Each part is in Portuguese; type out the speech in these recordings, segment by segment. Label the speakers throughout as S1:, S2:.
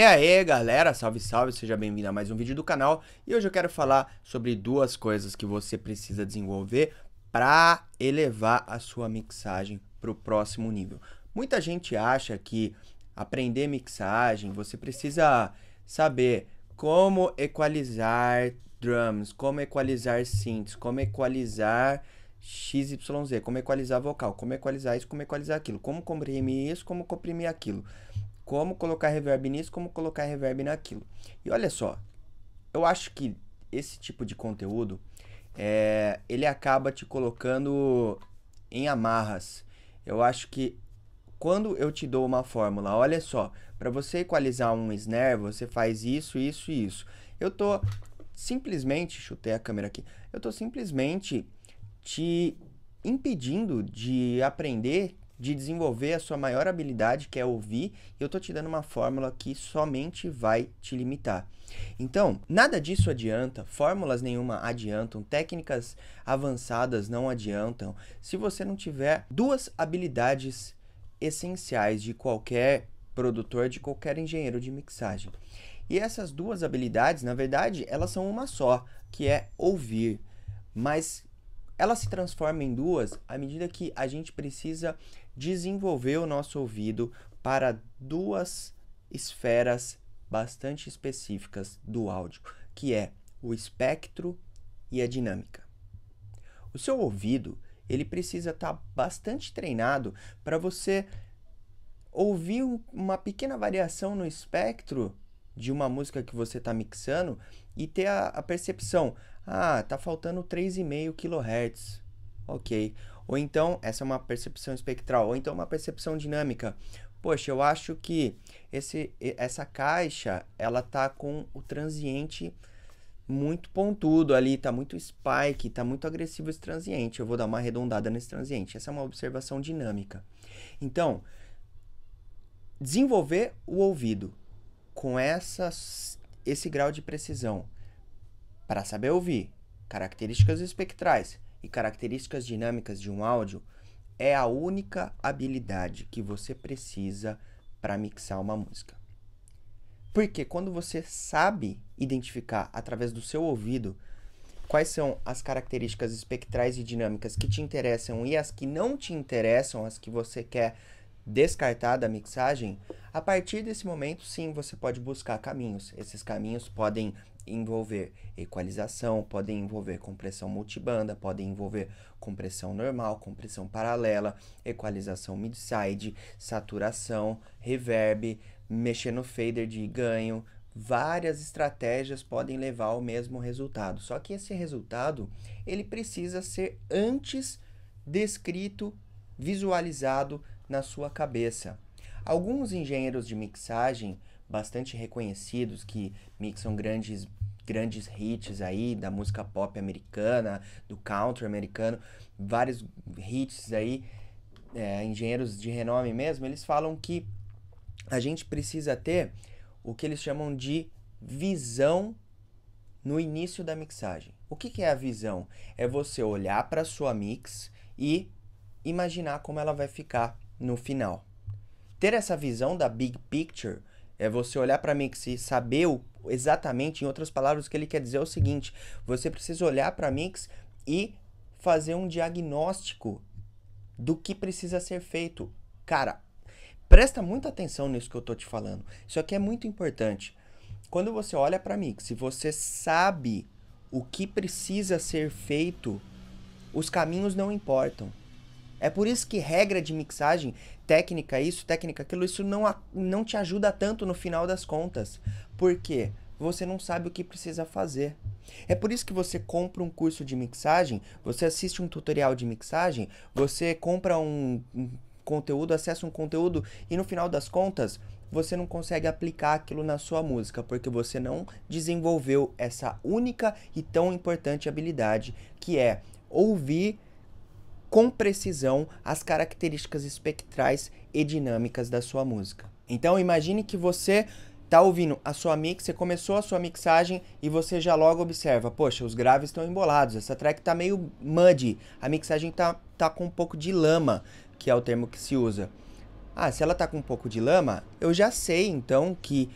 S1: E aí galera, salve salve, seja bem-vindo a mais um vídeo do canal E hoje eu quero falar sobre duas coisas que você precisa desenvolver para elevar a sua mixagem para o próximo nível Muita gente acha que aprender mixagem, você precisa saber como equalizar drums, como equalizar synths, como equalizar XYZ, como equalizar vocal, como equalizar isso, como equalizar aquilo Como comprimir isso, como comprimir aquilo como colocar reverb nisso, como colocar reverb naquilo. E olha só, eu acho que esse tipo de conteúdo é, ele acaba te colocando em amarras. Eu acho que quando eu te dou uma fórmula, olha só, para você equalizar um snare, você faz isso, isso e isso. Eu tô simplesmente, chutei a câmera aqui, eu tô simplesmente te impedindo de aprender de desenvolver a sua maior habilidade, que é ouvir, eu tô te dando uma fórmula que somente vai te limitar. Então, nada disso adianta, fórmulas nenhuma adiantam, técnicas avançadas não adiantam, se você não tiver duas habilidades essenciais de qualquer produtor, de qualquer engenheiro de mixagem. E essas duas habilidades, na verdade, elas são uma só, que é ouvir. Mas ela se transforma em duas à medida que a gente precisa desenvolver o nosso ouvido para duas esferas bastante específicas do áudio, que é o espectro e a dinâmica. O seu ouvido, ele precisa estar tá bastante treinado para você ouvir uma pequena variação no espectro de uma música que você está mixando e ter a, a percepção, ah, tá faltando 3,5 kHz. Ok. Ou então, essa é uma percepção espectral, ou então uma percepção dinâmica. Poxa, eu acho que esse, essa caixa, ela tá com o transiente muito pontudo ali, tá muito spike, tá muito agressivo esse transiente. Eu vou dar uma arredondada nesse transiente. Essa é uma observação dinâmica. Então, desenvolver o ouvido com essa, esse grau de precisão para saber ouvir características espectrais e características dinâmicas de um áudio é a única habilidade que você precisa para mixar uma música. Porque quando você sabe identificar através do seu ouvido quais são as características espectrais e dinâmicas que te interessam e as que não te interessam, as que você quer descartada a mixagem, a partir desse momento sim você pode buscar caminhos. Esses caminhos podem envolver equalização, podem envolver compressão multibanda, podem envolver compressão normal, compressão paralela, equalização midside, saturação, reverb, mexer no fader de ganho. Várias estratégias podem levar ao mesmo resultado. Só que esse resultado, ele precisa ser antes descrito, visualizado na sua cabeça. Alguns engenheiros de mixagem bastante reconhecidos que mixam grandes grandes hits aí da música pop americana, do country americano, vários hits aí, é, engenheiros de renome mesmo, eles falam que a gente precisa ter o que eles chamam de visão no início da mixagem. O que, que é a visão? É você olhar para sua mix e imaginar como ela vai ficar no final. Ter essa visão da big picture é você olhar para Mix e saber o, exatamente, em outras palavras, o que ele quer dizer é o seguinte: você precisa olhar para Mix e fazer um diagnóstico do que precisa ser feito. Cara, presta muita atenção nisso que eu tô te falando. Isso aqui é muito importante. Quando você olha para Mix e você sabe o que precisa ser feito, os caminhos não importam. É por isso que regra de mixagem, técnica isso, técnica aquilo, isso não, não te ajuda tanto no final das contas. Por quê? Você não sabe o que precisa fazer. É por isso que você compra um curso de mixagem, você assiste um tutorial de mixagem, você compra um, um conteúdo, acessa um conteúdo e no final das contas você não consegue aplicar aquilo na sua música, porque você não desenvolveu essa única e tão importante habilidade que é ouvir com precisão as características espectrais e dinâmicas da sua música. Então imagine que você está ouvindo a sua mix, você começou a sua mixagem e você já logo observa, poxa, os graves estão embolados, essa track está meio muddy, a mixagem está tá com um pouco de lama, que é o termo que se usa. Ah, se ela tá com um pouco de lama, eu já sei então que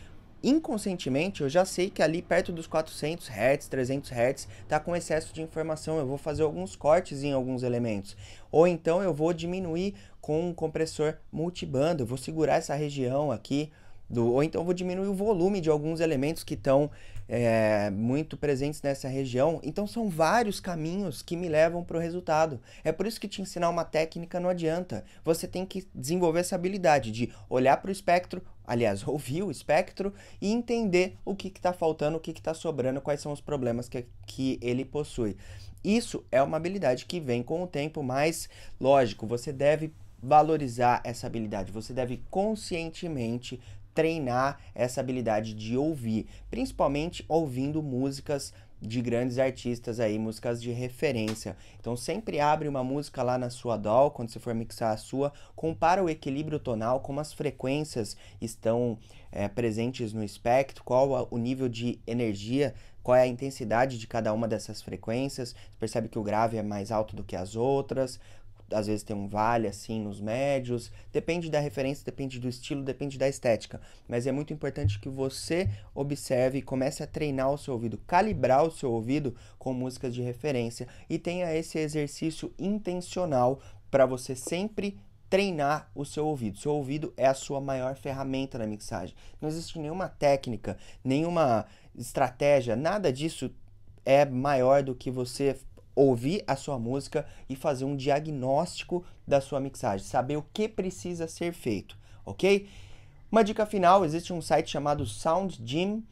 S1: inconscientemente eu já sei que ali perto dos 400 Hz, 300 Hz, está com excesso de informação, eu vou fazer alguns cortes em alguns elementos. Ou então eu vou diminuir com um compressor multibando, eu vou segurar essa região aqui, do, ou então vou diminuir o volume de alguns elementos que estão é, muito presentes nessa região. Então são vários caminhos que me levam para o resultado. É por isso que te ensinar uma técnica não adianta. Você tem que desenvolver essa habilidade de olhar para o espectro, aliás, ouvir o espectro e entender o que está faltando, o que está sobrando, quais são os problemas que, que ele possui. Isso é uma habilidade que vem com o tempo, mas lógico, você deve valorizar essa habilidade. Você deve conscientemente treinar essa habilidade de ouvir, principalmente ouvindo músicas de grandes artistas aí, músicas de referência. Então sempre abre uma música lá na sua DAW, quando você for mixar a sua, compara o equilíbrio tonal, como as frequências estão é, presentes no espectro, qual o nível de energia, qual é a intensidade de cada uma dessas frequências. Você percebe que o grave é mais alto do que as outras, às vezes tem um vale assim nos médios. Depende da referência, depende do estilo, depende da estética. Mas é muito importante que você observe e comece a treinar o seu ouvido, calibrar o seu ouvido com músicas de referência e tenha esse exercício intencional para você sempre treinar o seu ouvido. Seu ouvido é a sua maior ferramenta na mixagem. Não existe nenhuma técnica, nenhuma estratégia, nada disso é maior do que você ouvir a sua música e fazer um diagnóstico da sua mixagem, saber o que precisa ser feito, ok? Uma dica final: existe um site chamado Sound Gym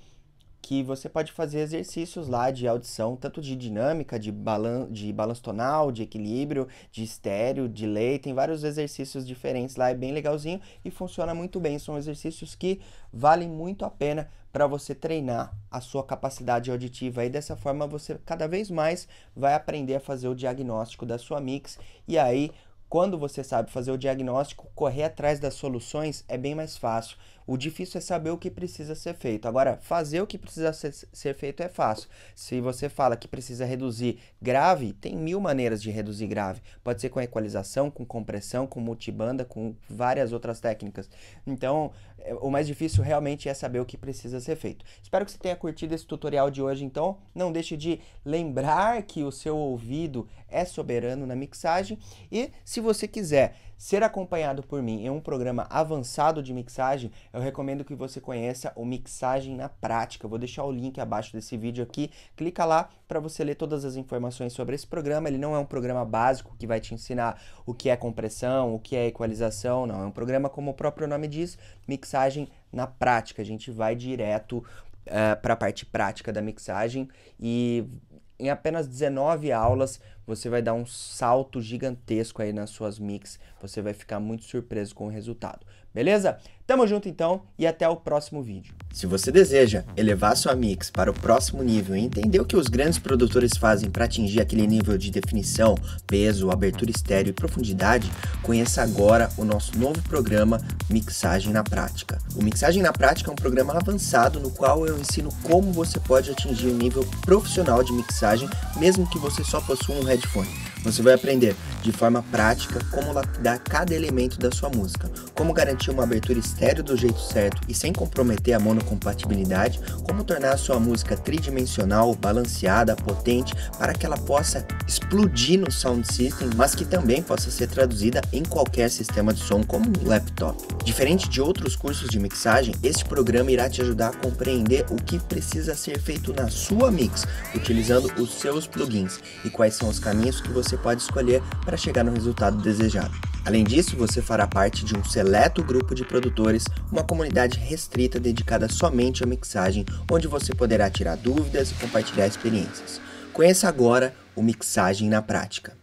S1: que você pode fazer exercícios lá de audição, tanto de dinâmica, de, balan de balanço tonal, de equilíbrio, de estéreo, de lei. tem vários exercícios diferentes lá, é bem legalzinho e funciona muito bem. São exercícios que valem muito a pena para você treinar a sua capacidade auditiva e dessa forma você cada vez mais vai aprender a fazer o diagnóstico da sua mix e aí quando você sabe fazer o diagnóstico, correr atrás das soluções é bem mais fácil. O difícil é saber o que precisa ser feito. Agora, fazer o que precisa ser, ser feito é fácil. Se você fala que precisa reduzir grave, tem mil maneiras de reduzir grave. Pode ser com equalização, com compressão, com multibanda, com várias outras técnicas. Então, é, o mais difícil realmente é saber o que precisa ser feito. Espero que você tenha curtido esse tutorial de hoje, então não deixe de lembrar que o seu ouvido é soberano na mixagem e se você quiser ser acompanhado por mim em um programa avançado de mixagem, eu recomendo que você conheça o Mixagem na Prática. Eu vou deixar o link abaixo desse vídeo aqui. Clica lá para você ler todas as informações sobre esse programa. Ele não é um programa básico que vai te ensinar o que é compressão, o que é equalização, não. É um programa, como o próprio nome diz, Mixagem na Prática. A gente vai direto Uh, eh, para a parte prática da mixagem e em apenas 19 aulas você vai dar um salto gigantesco aí nas suas mix, você vai ficar muito surpreso com o resultado. Beleza? Tamo junto então e até o próximo vídeo. Se você deseja elevar sua mix para o próximo nível e entender o que os grandes produtores fazem para atingir aquele nível de definição, peso, abertura estéreo e profundidade, conheça agora o nosso novo programa Mixagem na Prática. O Mixagem na Prática é um programa avançado no qual eu ensino como você pode atingir um nível profissional de mixagem mesmo que você só possua um headphone. Você vai aprender de forma prática como lapidar cada elemento da sua música, como garantir uma abertura estéreo do jeito certo e sem comprometer a monocompatibilidade, como tornar a sua música tridimensional, balanceada, potente, para que ela possa explodir no sound system, mas que também possa ser traduzida em qualquer sistema de som como um laptop. Diferente de outros cursos de mixagem, este programa irá te ajudar a compreender o que precisa ser feito na sua mix, utilizando os seus plugins e quais são os caminhos que você você pode escolher para chegar no resultado desejado. Além disso, você fará parte de um seleto grupo de produtores, uma comunidade restrita dedicada somente à mixagem, onde você poderá tirar dúvidas e compartilhar experiências. Conheça agora o Mixagem na Prática.